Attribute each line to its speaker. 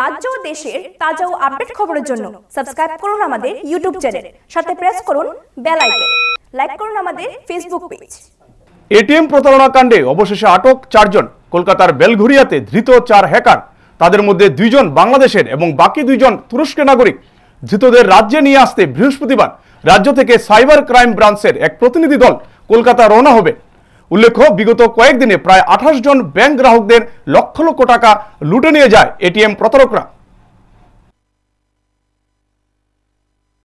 Speaker 1: রাজ্য ও দেশের তাজা ও আপডেট খবরের জন্য সাবস্ক্রাইব করুন আমাদের ইউটিউব চ্যানেল সাথে প্রেস করুন বেল আইকন লাইক করুন আমাদের ফেসবুক পেজ
Speaker 2: এটিএম প্রতারণা কাণ্ডে অবশেষে আটক চারজন কলকাতার বেলঘুরিয়াতে ধৃত চার হ্যাকার তাদের মধ্যে দুইজন বাংলাদেশের এবং বাকি দুইজন তুরস্কের নাগরিক ধৃতদের রাজ্যে নিয়ে আসতে বৃহস্পতিবার রাজ্য থেকে সাইবার ক্রাইম ব্রাঞ্চের এক প্রতিনিধি দল কলকাতা রওনা হবে উল্লেখ্য বিগত কয়েকদিনে প্রায় আঠাশ জন ব্যাংক গ্রাহকদের লক্ষ লক্ষ টাকা লুটে নিয়ে যায় এটিএম প্রতারকরা